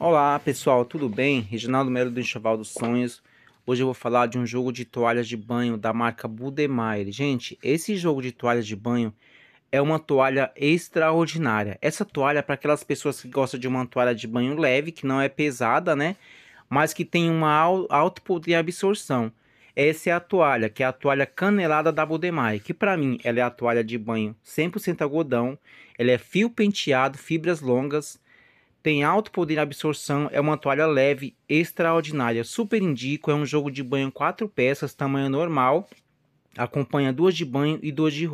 Olá pessoal, tudo bem? Reginaldo Melo do Enxoval dos Sonhos. Hoje eu vou falar de um jogo de toalhas de banho da marca Budemeyer. Gente, esse jogo de toalhas de banho é uma toalha extraordinária. Essa toalha é para aquelas pessoas que gostam de uma toalha de banho leve, que não é pesada, né? Mas que tem uma alto poder de absorção. Essa é a toalha, que é a toalha canelada da Budemeyer. que para mim ela é a toalha de banho 100% algodão, ela é fio penteado, fibras longas, tem alto poder de absorção, é uma toalha leve, extraordinária. Super indico, é um jogo de banho quatro peças, tamanho normal. Acompanha duas de banho e duas de